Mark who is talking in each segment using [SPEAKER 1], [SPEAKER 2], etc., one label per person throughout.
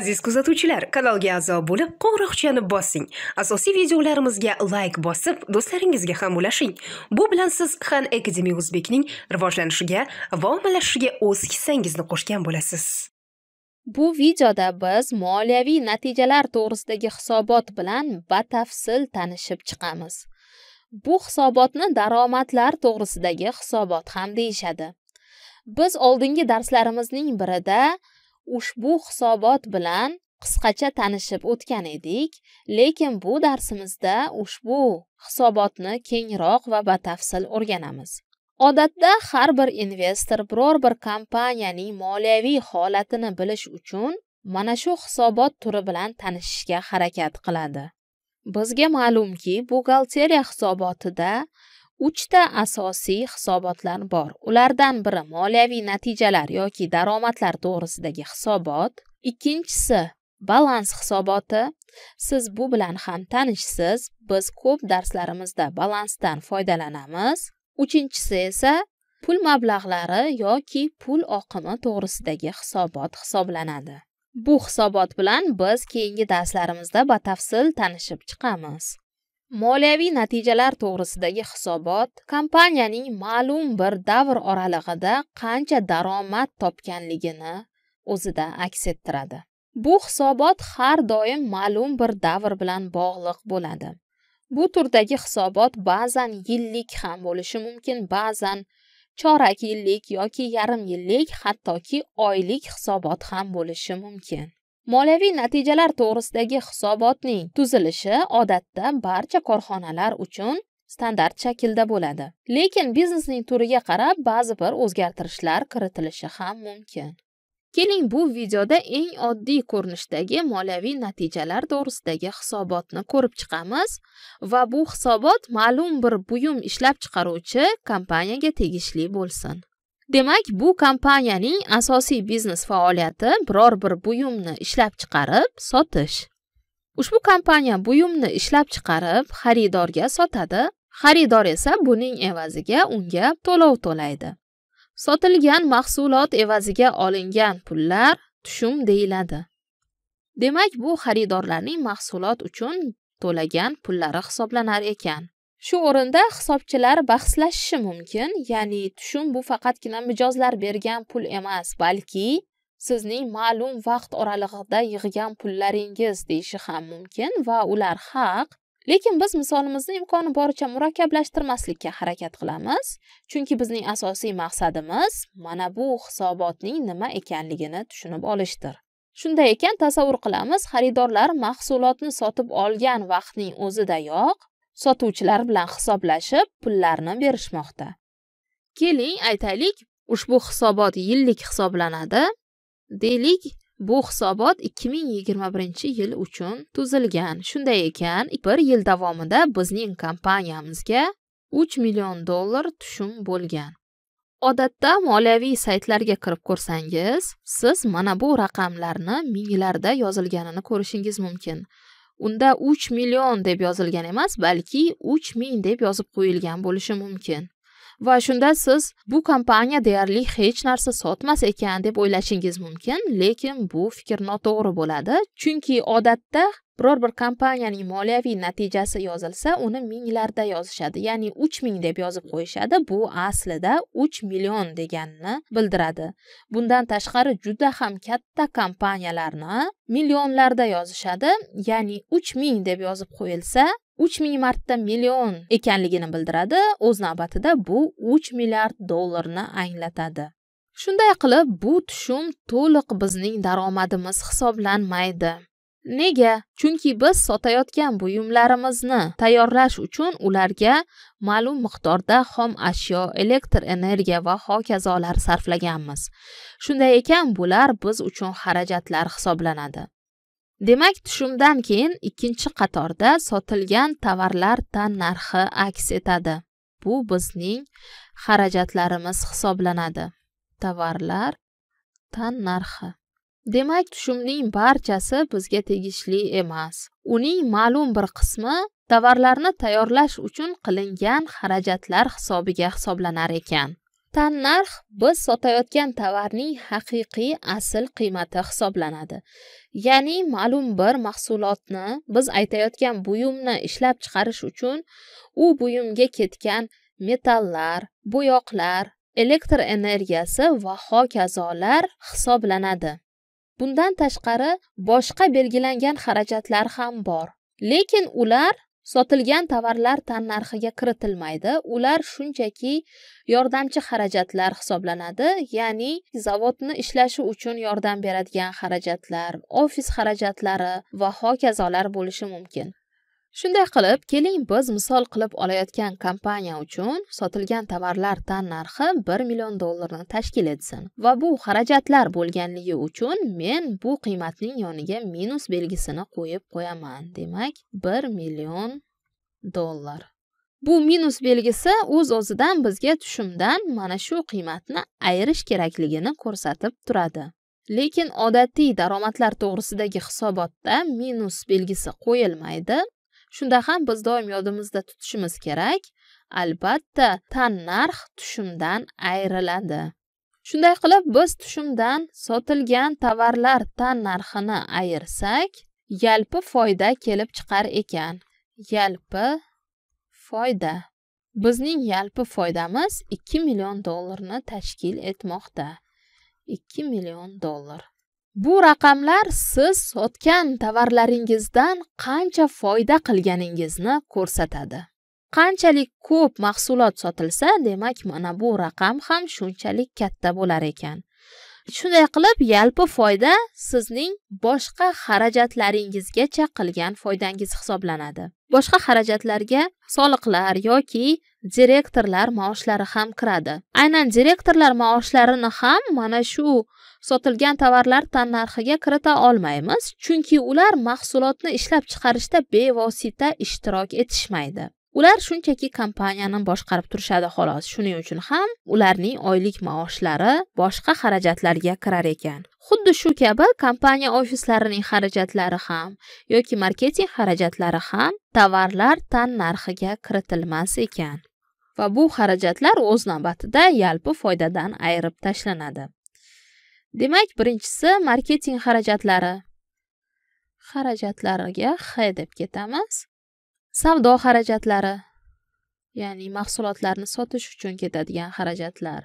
[SPEAKER 1] aziz kuzatuvchilar kanalga a'zo bo'lib qo'ng'iroqchani bossing asosiy videolarimizga layk bosib do'stlaringizga ham ulashing bu bilan siz han akademi o'zbekning rivojlanishiga va ommalashishiga o'z hissangizni qo'shgan bo'lasiz bu videoda biz moliyaviy natijalar to'g'risidagi hisobot bilan batafsil tanishib chiqamiz bu hisobotni daromadlar to'g'risidagi hisobot ham deyishadi biz oldingi darslarimizning birida ushbu hisobot bilan qisqacha tanishib o'tgan edik lekin bu darsimizda ushbu hisobotni kengroq va batafsil o'rganamiz odatda har bir investor biror bir kompaniyaning moliyaviy holatini bilish uchun mana shu hisobot turi bilan tanishishga harakat qiladi bizga ma'lumki buxgalteriya hisobotida uchta asosiy hisobotlar bor ulardan biri moliyaviy natijalar yoki daromadlar to'g'risidagi hisobot ikkinchisi balans hisoboti siz bu bilan ham tanishsiz biz ko'p darslarimizda balansdan foydalanamiz uchinchisi esa pul mablag'lari yoki pul oqimi to'g'risidagi hisobot hisoblanadi bu hisobot bilan biz keyingi darslarimizda batafsil tanishib chiqamiz moliyaviy natijalar to'g'risidagi hisobot kompaniyaning ma'lum bir davr oralig'ida qancha daromad topganligini o'zida aks ettiradi bu hisobot har doim ma'lum bir davr bilan bog'liq bo'ladi bu turdagi hisobot ba'zan yillik ham bo'lishi mumkin ba'zan chorak yillik yoki yarim yillik hattoki oylik hisobot ham bo'lishi mumkin moliyaviy natijalar to'g'risidagi hisobotning tuzilishi odatda barcha korxonalar uchun standart shaklda bo'ladi lekin biznesning turiga qarab ba'zi bir o'zgartirishlar kiritilishi ham mumkin keling bu videoda eng oddiy ko'rinishdagi moliyaviy natijalar to'g'risidagi hisobotni ko'rib chiqamiz va bu hisobot ma'lum bir buyum ishlab chiqaruvchi kompaniyaga tegishli bo'lsin demak bu kompaniyaning asosiy biznes faoliyati biror bir buyumni ishlab chiqarib sotish ushbu kompaniya buyumni ishlab chiqarib xaridorga sotadi xaridor esa buning evaziga unga to'lov to'laydi sotilgan mahsulot evaziga olingan pullar tushum deyiladi demak bu xaridorlarning mahsulot uchun to'lagan pullari hisoblanar ekan shu o'rinda hisobchilar bahslashishi mumkin ya'ni tushum bu faqatgina mijozlar bergan pul emas balki sizning ma'lum vaqt oralig'ida yig'gan pullaringiz deyishi ham mumkin va ular haq lekin biz misolimizni imkoni boricha murakkablashtirmaslikka harakat qilamiz chunki bizning asosiy maqsadimiz mana bu hisobotning nima ekanligini tushunib olishdir shunday ekan tasavvur qilamiz xaridorlar mahsulotni sotib olgan vaqtning o'zidayoq sotuvchilar bilan hisoblashib pullarni berishmoqda keling aytaylik ushbu hisobot yillik hisoblanadi deylik bu hisobot 2021 yil uchun tuzilgan shunday ekan bir yil davomida bizning kompaniyamizga 3 million dollar tushum bo'lgan odatda moliyaviy saytlarga kirib ko'rsangiz siz mana bu raqamlarni minglarda yozilganini ko'rishingiz mumkin unda 3 million deb yozilgan emas balki 3000 deb yozib qo'yilgan bo'lishi mumkin va shunda siz bu kompaniya deyarli hech narsa sotmas ekan deb o'ylashingiz mumkin lekin bu fikr noto'g'ri bo'ladi chunki odatda biror bir kompaniyaning moliyaviy natijasi yozilsa uni minglarda yozishadi ya'ni uch ming deb yozib qo'yishadi bu aslida uch million deganini bildiradi bundan tashqari juda ham katta kompaniyalarni millionlarda yozishadi ya'ni uch ming deb yozib qo'yilsa uch ming marta million ekanligini bildiradi o'z navbatida bu uch milliard dollarni anglatadi shunday qilib bu tushum to'liq bizning daromadimiz hisoblanmaydi nega chunki biz sotayotgan buyumlarimizni tayyorlash uchun ularga ma'lum miqdorda xom ashyo elektr energiya va hokazolar sarflaganmiz shunday ekan bular biz uchun xarajatlar hisoblanadi demak tushumdan keyin ikkinchi qatorda sotilgan tovarlar tan narxi aks etadi bu bizning xarajatlarimiz hisoblanadi tovarlar tan narxi demak tushumning barchasi bizga tegishli emas uning ma'lum bir qismi tovarlarni tayyorlash uchun qilingan xarajatlar hisobiga hisoblanar ekan tannarx biz sotayotgan tovarning haqiqiy asl qiymati hisoblanadi ya'ni ma'lum bir mahsulotni biz aytayotgan buyumni ishlab chiqarish uchun u buyumga ketgan metallar bo'yoqlar elektr energiyasi va hokazolar hisoblanadi bundan tashqari boshqa belgilangan xarajatlar ham bor lekin ular sotilgan tovarlar tannarxiga kiritilmaydi ular shunchaki yordamchi xarajatlar hisoblanadi ya'ni zavodni ishlashi uchun yordam beradigan xarajatlar ofis xarajatlari va hokazolar bo'lishi mumkin shunday qilib keling biz misol qilib olayotgan kompaniya uchun sotilgan tovarlar tan narxi 1 million dollarni tashkil etsin va bu xarajatlar bo'lganligi uchun men bu qiymatning yoniga minus belgisini qo'yib qo'yaman demak 1 million dollar bu minus belgisi o'z uz o'zidan bizga tushumdan mana shu qiymatni ayirish kerakligini ko'rsatib turadi lekin odatiy daromadlar to'g'risidagi hisobotda minus belgisi qo'yilmaydi shunda ham biz doim yodimizda tutishimiz kerak albatta tannarx tushumdan ayriladi shunday qilib biz tushumdan sotilgan tovarlar tannarxini ayirsak yalpi foyda kelib chiqar ekan yalpi foyda bizning yalpi foydamiz 2 million dollarni tashkil etmoqda 2 million dollar Bu raqamlar siz sotgan tovarlaringizdan qancha foyda qilganingizni ko'rsatadi. Qanchalik ko'p mahsulot sotilsa, demak, mana bu raqam ham shunchalik katta bo'lar ekan. Shunday qilib, yalpi foyda sizning boshqa xarajatlaringizgacha qilgan foydangiz hisoblanadi. Boshqa xarajatlarga soliqlar yoki direktorlar maoshlari ham kiradi. Aynan direktorlar maoshlarini ham mana shu sotilgan tovarlar tannarxiga kirita olmaymiz chunki ular mahsulotni ishlab chiqarishda bevosita ishtirok etishmaydi ular shunchaki kompaniyani boshqarib turishadi xolos shuning uchun ham ularning oylik maoshlari boshqa xarajatlarga kirar ekan xuddi shu kabi kompaniya ofislarining xarajatlari ham yoki marketing xarajatlari ham tovarlar tannarxiga kiritilmas ekan va bu xarajatlar o'z navbatida yalpi foydadan ayirib tashlanadi demak birinchisi marketing xarajatlari xarajatlariga X deb ketamiz savdo xarajatlari ya'ni mahsulotlarni sotish uchun ketadigan xarajatlar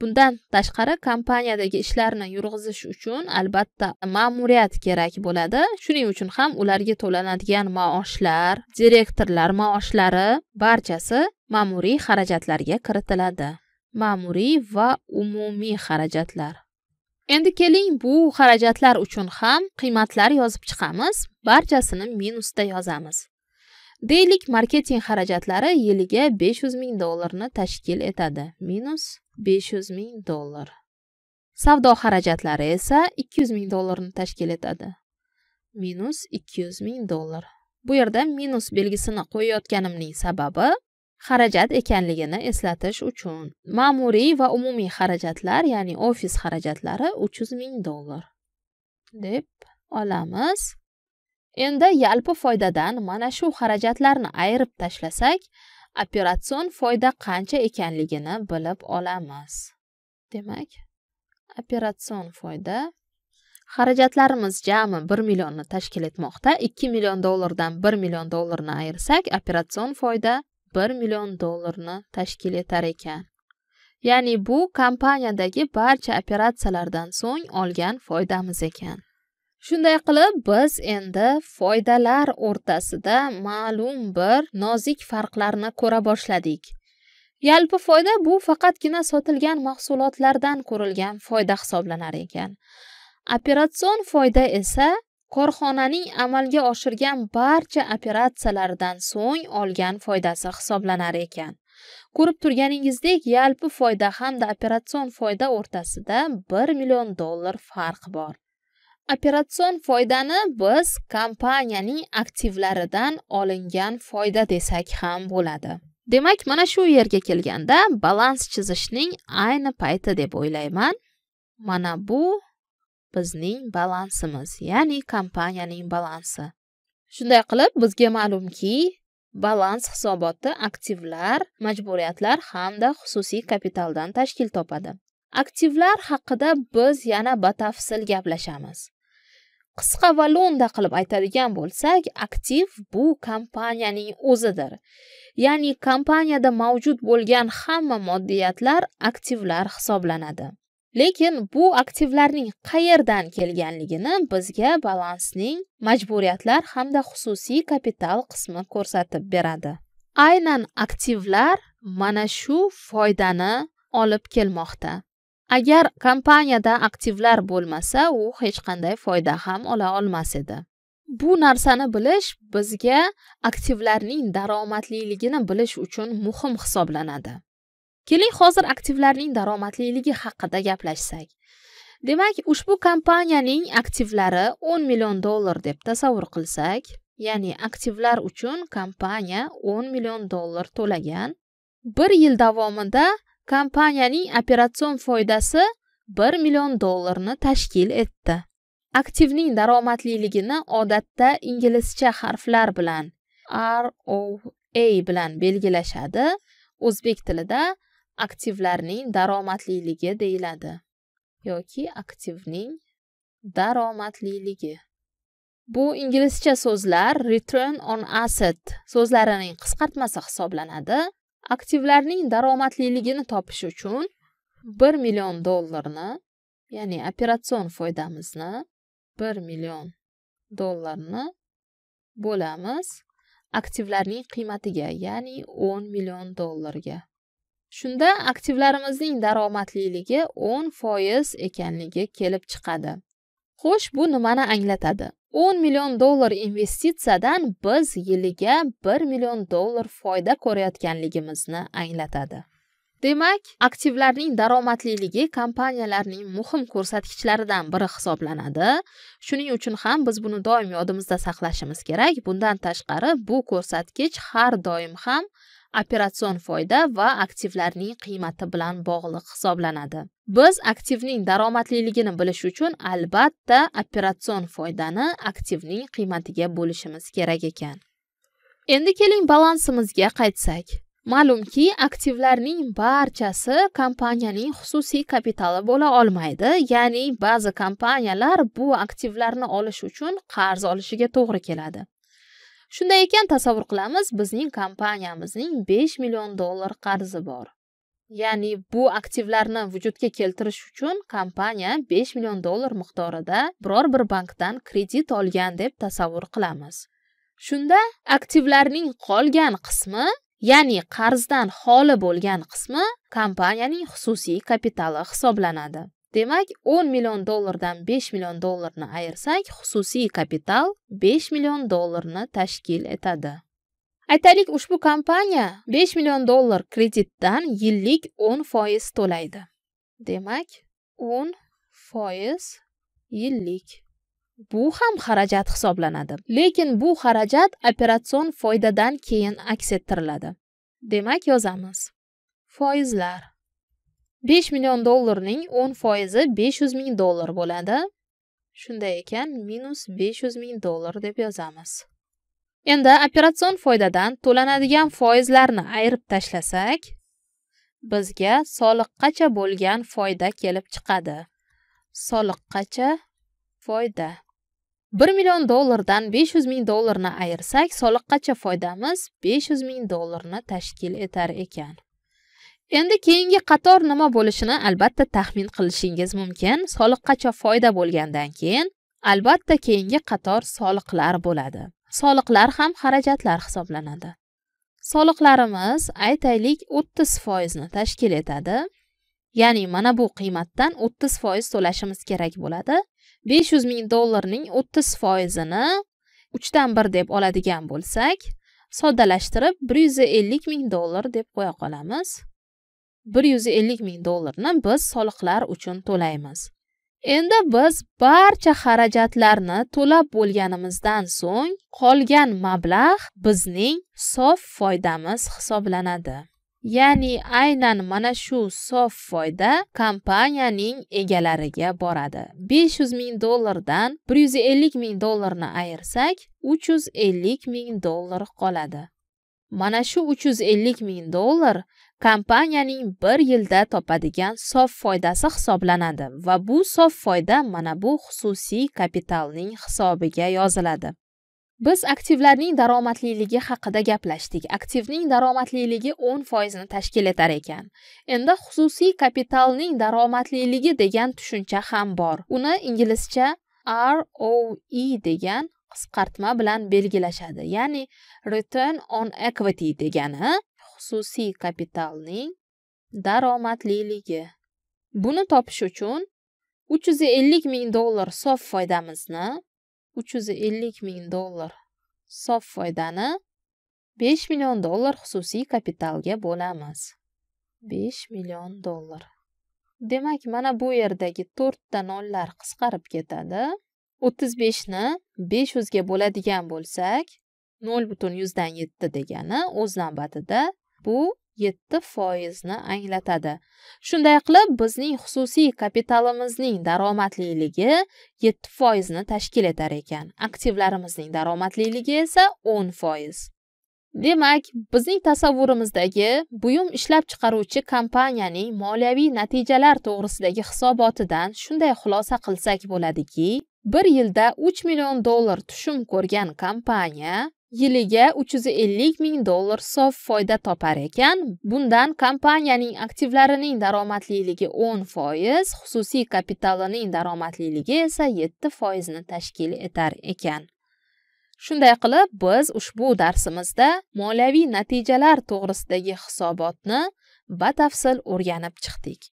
[SPEAKER 1] bundan tashqari kompaniyadagi ishlarni yurg'izish uchun albatta ma'muriyat kerak bo'ladi shuning uchun ham ularga to'lanadigan maoshlar direktorlar maoshlari barchasi ma'muriy xarajatlarga kiritiladi ma'muriy va umumiy xarajatlar endi keling bu xarajatlar uchun ham qiymatlar yozib chiqamiz barchasini minusda yozamiz deylik marketing xarajatlari yiliga 500 ming dollarni tashkil etadi minus 500 ming dollar savdo xarajatlari esa 200 ming dollarni tashkil etadi minus 200 ming dollar bu yerda minus belgisini qo'yayotganimning sababi xarajat ekanligini eslatish uchun ma'muriy va umumiy xarajatlar ya'ni ofis xarajatlari 300 ming dollar deb olamiz endi yalpi foydadan mana shu xarajatlarni ayirib tashlasak operatsion foyda qancha ekanligini bilib olamiz demak operatsion foyda xarajatlarimiz jami 1 millionni tashkil etmoqda 2 million dollardan 1 million dollarni ayirsak operatsion foyda 1 million dollarni tashkil etar ekan ya'ni bu kompaniyadagi barcha operatsiyalardan so'ng olgan foydamiz ekan shunday qilib biz endi foydalar o'rtasida ma'lum bir nozik farqlarni ko'ra boshladik yalpi foyda bu faqatgina sotilgan mahsulotlardan ko'rilgan foyda hisoblanar ekan operatsion foyda esa korxonaning amalga oshirgan barcha operatsiyalardan so'ng olgan foydasi hisoblanar ekan ko'rib turganingizdek yalpi foyda hamda operatsion foyda o'rtasida 1 million dollar farq bor operatsion foydani biz kompaniyaning aktivlaridan olingan foyda desak ham bo'ladi demak mana shu yerga kelganda balans chizishning ayni payti deb o'ylayman mana bu bizning balansimiz ya'ni kompaniyaning balansi shunday qilib bizga ma'lumki balans hisoboti aktivlar majburiyatlar hamda xususiy kapitaldan tashkil topadi aktivlar haqida biz yana batafsil gaplashamiz qisqa va lo'nda qilib aytadigan bo'lsak aktiv bu kompaniyaning o'zidir ya'ni kompaniyada mavjud bo'lgan hamma moddiyatlar aktivlar hisoblanadi lekin bu aktivlarning qayerdan kelganligini bizga balansning majburiyatlar hamda xususiy kapital qismi ko'rsatib beradi aynan aktivlar mana shu foydani olib kelmoqda agar kompaniyada aktivlar bo'lmasa u hech qanday foyda ham ola olmas edi bu narsani bilish bizga aktivlarning daromadliligini bilish uchun muhim hisoblanadi keling hozir aktivlarning daromadliligi haqida gaplashsak demak ushbu kompaniyaning aktivlari 10 million dollar deb tasavvur qilsak ya'ni aktivlar uchun kompaniya 10 million dollar to'lagan bir yil davomida kompaniyaning operatsion foydasi 1 million dollarni tashkil etdi aktivning daromadliligini odatda inglizcha harflar bilan roa bilan belgilashadi o'zbek tilida aktivlarning daromadliligi deyiladi yoki aktivning daromadliligi bu inglizcha so'zlar return on asset so'zlarining qisqartmasi hisoblanadi aktivlarning daromadliligini topish uchun 1 million dollarni ya'ni operatsion foydamizni 1 million dollarni bo'lamiz aktivlarning qiymatiga ya'ni 10 million dollarga shunda aktivlarimizning daromadliligi 10 foiz ekanligi kelib chiqadi xo'sh bu nimani anglatadi 10 million dollar investitsiyadan biz yiliga 1 million dollar foyda ko'rayotganligimizni anglatadi demak aktivlarning daromadliligi kompaniyalarning muhim ko'rsatkichlaridan biri hisoblanadi shuning uchun ham biz buni doim yodimizda saqlashimiz kerak bundan tashqari bu ko'rsatkich har doim ham operatsion foyda va aktivlarning qiymati bilan bog'liq hisoblanadi biz aktivning daromadliligini bilish uchun albatta operatsion foydani aktivning qiymatiga bo'lishimiz kerak ekan endi keling balansimizga qaytsak ma'lumki aktivlarning barchasi kompaniyaning xususiy kapitali bo'la olmaydi ya'ni ba'zi kompaniyalar bu aktivlarni olish uchun qarz olishiga to'g'ri keladi shunday ekan tasavvur qilamiz bizning kompaniyamizning 5 million dollar qarzi bor ya'ni bu aktivlarni vujudga keltirish uchun kompaniya 5 million dollar miqdorida biror bir bankdan kredit olgan deb tasavvur qilamiz shunda aktivlarning qolgan qismi ya'ni qarzdan xoli bo'lgan qismi kompaniyaning xususiy kapitali hisoblanadi demak 10 million dollardan 5 million dollarni ayirsak xususiy kapital 5 million dollarni tashkil etadi aytaylik ushbu kompaniya 5 million dollar kreditdan yillik 10 foiz to'laydi demak 10 foiz yillik bu ham xarajat hisoblanadi lekin bu xarajat operatsion foydadan keyin aks ettiriladi demak yozamiz foizlar 5 million dollarning 10 foizi 500 ming dollar bo'ladi shunday ekan minus 500 ming dollar deb yozamiz endi operatsion foydadan to'lanadigan foizlarni ayirib tashlasak bizga qacha bo'lgan foyda kelib chiqadi qacha foyda 1 million dollardan 500 ming dollarni ayirsak qacha foydamiz 500 ming dollarni tashkil etar ekan endi keyingi qator nima bo'lishini albatta taxmin qilishingiz mumkin soliq qancha foyda bo'lgandan keyin albatta keyingi qator soliqlar bo'ladi soliqlar ham xarajatlar hisoblanadi soliqlarimiz aytaylik o'ttiz foizni tashkil etadi ya'ni mana bu qiymatdan o'ttiz foiz to'lashimiz kerak bo'ladi besh yuz ming dollarning o'ttiz foizini uchdan bir deb oladigan bo'lsak soddalashtirib bir yuz ellik ming dollar deb qo'ya qolamiz bir yuz ellik ming dollarni biz soliqlar uchun to'laymiz endi biz barcha xarajatlarni to'lab bo'lganimizdan so'ng qolgan mablag' bizning sof foydamiz hisoblanadi ya'ni aynan mana shu sof foyda kompaniyaning egalariga boradi 500 ming dollardan 150 ming dollarni ayirsak 350 ming dollar qoladi mana shu 350 ming dollar kompaniyaning bir yilda topadigan sof foydasi hisoblanadi va bu sof foyda mana bu xususiy kapitalning hisobiga yoziladi biz aktivlarning daromadliligi haqida gaplashdik aktivning daromadliligi 10 foizni tashkil etar ekan endi xususiy kapitalning daromadliligi degan tushuncha ham bor uni inglizcha roe degan qisqartma bilan belgilashadi ya'ni return on equity degani xususiy kapitalning daromadliligi buni topish uchun 350 ming dollar sof foydamizni 350 ming dollar sof foydani 5 million dollar xususiy kapitalga bo'lamiz 5 million dollar demak mana bu yerdagi to'rtta nollar qisqarib ketadi o'ttiz ni besh yuzga bo'ladigan bo'lsak nol butun yuzdan yetti degani o'z navbatida bu yetti foizni anglatadi shunday qilib bizning xususiy kapitalimizning daromadliligi yetti foizni tashkil etar ekan aktivlarimizning daromadliligi esa o'n foiz demak bizning tasavvurimizdagi buyum ishlab chiqaruvchi kompaniyaning moliyaviy natijalar to'g'risidagi hisobotidan shunday xulosa qilsak bo'ladiki bir yilda 3 million dollar tushum ko'rgan kompaniya yiliga 350 ming dollar sof foyda topar ekan bundan kompaniyaning aktivlarining daromadliligi 10 foiz xususiy kapitalining daromadliligi esa 7 foizni tashkil etar ekan shunday qilib biz ushbu darsimizda moliyaviy natijalar to'g'risidagi hisobotni batafsil o'rganib chiqdik